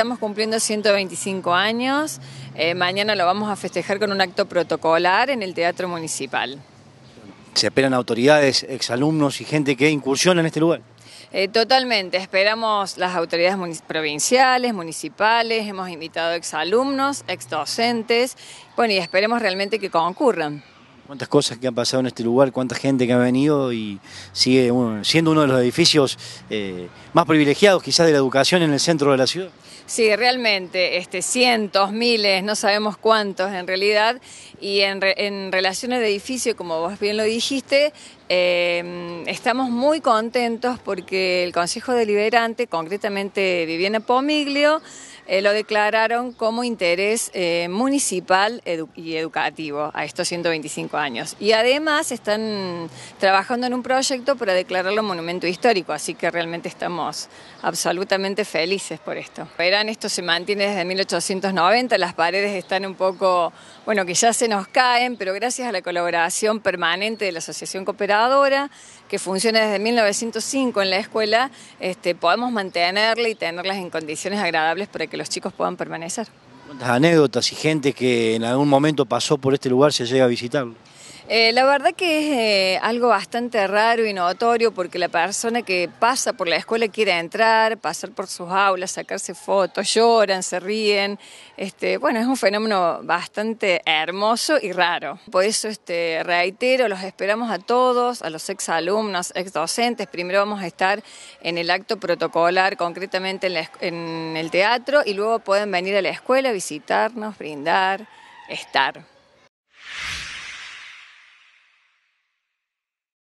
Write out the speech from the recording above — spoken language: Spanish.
estamos cumpliendo 125 años. Eh, mañana lo vamos a festejar con un acto protocolar en el Teatro Municipal. ¿Se esperan autoridades, exalumnos y gente que incursiona en este lugar? Eh, totalmente, esperamos las autoridades provinciales, municipales, hemos invitado exalumnos, exdocentes, bueno, y esperemos realmente que concurran. Cuántas cosas que han pasado en este lugar, cuánta gente que ha venido y sigue siendo uno de los edificios eh, más privilegiados quizás de la educación en el centro de la ciudad. Sí, realmente, este, cientos, miles, no sabemos cuántos en realidad, y en, en relaciones de edificio, como vos bien lo dijiste, Em, estamos muy contentos porque el Consejo Deliberante, concretamente Viviana Pomiglio, eh, lo declararon como interés eh, municipal y educativo a estos 125 años. Y además están trabajando en un proyecto para declararlo monumento histórico, así que realmente estamos absolutamente felices por esto. Verán, esto se mantiene desde 1890, las paredes están un poco, bueno, que ya se nos caen, pero gracias a la colaboración permanente de la Asociación Cooperativa, que funciona desde 1905 en la escuela, este, podemos mantenerla y tenerlas en condiciones agradables para que los chicos puedan permanecer. ¿Cuántas anécdotas y gente que en algún momento pasó por este lugar se llega a visitarlo? Eh, la verdad que es eh, algo bastante raro y notorio porque la persona que pasa por la escuela quiere entrar, pasar por sus aulas, sacarse fotos, lloran, se ríen. Este, bueno, es un fenómeno bastante hermoso y raro. Por eso este, reitero, los esperamos a todos, a los exalumnos, exdocentes. Primero vamos a estar en el acto protocolar, concretamente en, en el teatro, y luego pueden venir a la escuela, visitarnos, brindar, estar.